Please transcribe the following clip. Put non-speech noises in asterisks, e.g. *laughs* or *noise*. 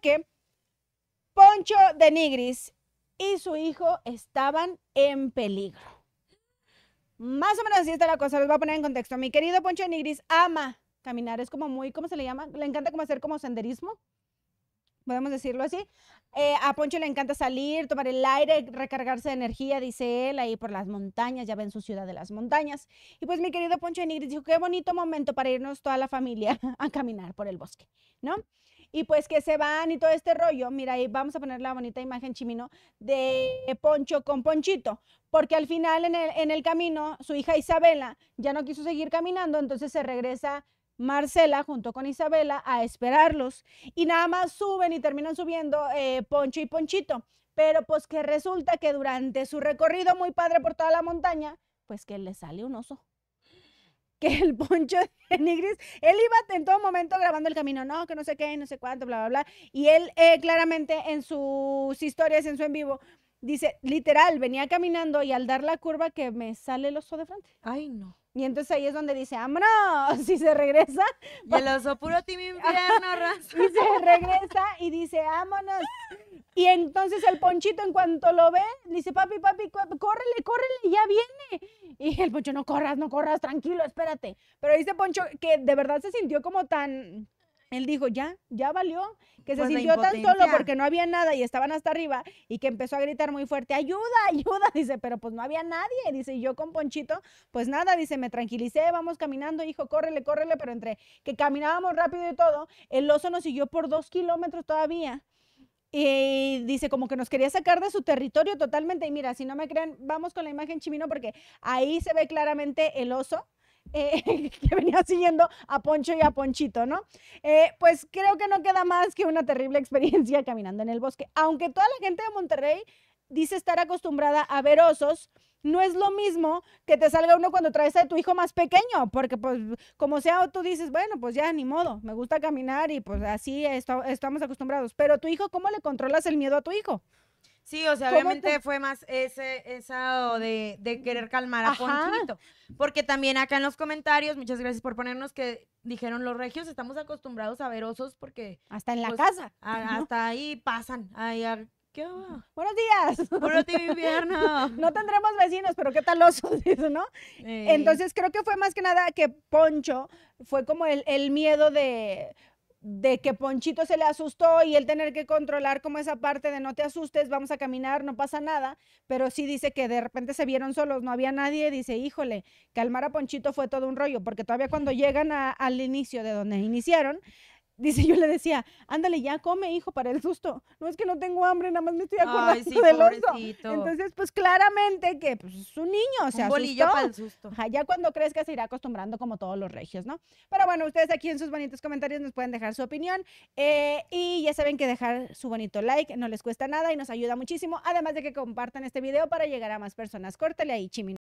que Poncho de Nigris y su hijo estaban en peligro. Más o menos así está la cosa, les voy a poner en contexto. Mi querido Poncho de Nigris ama caminar, es como muy, ¿cómo se le llama? Le encanta como hacer como senderismo, podemos decirlo así. Eh, a Poncho le encanta salir, tomar el aire, recargarse de energía, dice él, ahí por las montañas, ya ven su ciudad de las montañas. Y pues mi querido Poncho de Nigris dijo, qué bonito momento para irnos toda la familia *laughs* a caminar por el bosque, ¿no? y pues que se van y todo este rollo. Mira, ahí vamos a poner la bonita imagen chimino de Poncho con Ponchito, porque al final en el, en el camino su hija Isabela ya no quiso seguir caminando, entonces se regresa Marcela junto con Isabela a esperarlos y nada más suben y terminan subiendo eh, Poncho y Ponchito. Pero pues que resulta que durante su recorrido muy padre por toda la montaña, pues que le sale un oso que el poncho de Nigris, él iba en todo momento grabando el camino, no, que no sé qué, no sé cuánto, bla, bla, bla. Y él eh, claramente en sus historias, en su en vivo, dice, literal, venía caminando y al dar la curva que me sale el oso de frente. Ay, no. Y entonces ahí es donde dice, ¡vámonos! si *laughs* se regresa. Y el oso puro *laughs* Y se regresa y dice, ¡vámonos! Y entonces el ponchito, en cuanto lo ve, dice, papi, papi, córrele, córrele, ya viene. Y el Poncho, no corras, no corras, tranquilo, espérate. Pero dice Poncho que de verdad se sintió como tan... Él dijo, ya, ya valió, que se pues sintió tan solo porque no había nada y estaban hasta arriba y que empezó a gritar muy fuerte, ayuda, ayuda, *laughs* dice, pero pues no había nadie, dice, y yo con Ponchito, pues nada, dice, me tranquilicé, vamos caminando, hijo, córrele, córrele, pero entre que caminábamos rápido y todo, el oso nos siguió por dos kilómetros todavía y dice como que nos quería sacar de su territorio totalmente. Y mira, si no me creen, vamos con la imagen chimino porque ahí se ve claramente el oso. Eh, *laughs* que venía siguiendo a Poncho y a Ponchito, ¿no? Eh, pues creo que no queda más que una terrible experiencia caminando en el bosque, aunque toda la gente de Monterrey dice estar acostumbrada a ver osos, no es lo mismo que te salga uno cuando traes a tu hijo más pequeño, porque pues como sea tú dices, bueno, pues ya ni modo, me gusta caminar y pues así estamos acostumbrados, pero tu hijo, ¿cómo le controlas el miedo a tu hijo? Sí, o sea, obviamente fue más ese, esa de, de querer calmar a Ponchito. Porque también acá en los comentarios, muchas gracias por ponernos que dijeron los regios, estamos acostumbrados a ver osos porque... Hasta en la pues, casa. Hasta ahí pasan, ahí ¿Qué Buenos días. Buenos *laughs* días, invierno. no tendremos vecinos, pero qué tal osos, *laughs* ¿no? Entonces creo que fue más que nada que Poncho fue como el, miedo de, que Ponchito se le asustó y él tener que controlar como esa parte de no te asustes, vamos a caminar, no pasa nada, pero sí dice que de repente se vieron solos, no había nadie, dice, híjole, calmar a Ponchito fue todo un rollo, porque todavía cuando llegan al inicio de donde iniciaron, Dice, yo le decía, ándale, ya come, hijo, para el susto. No es que no tengo hambre, nada más me estoy acordando del Entonces, pues claramente que pues, es un niño, se sea, bolillo para el susto. ya cuando crezca se irá acostumbrando como todos los regios, ¿no? Pero bueno, ustedes aquí en sus bonitos comentarios nos pueden dejar su opinión. Eh, y ya saben que dejar su bonito like no les cuesta nada y nos ayuda muchísimo. Además de que compartan este video para llegar a más personas. Córtale ahí, Chimino.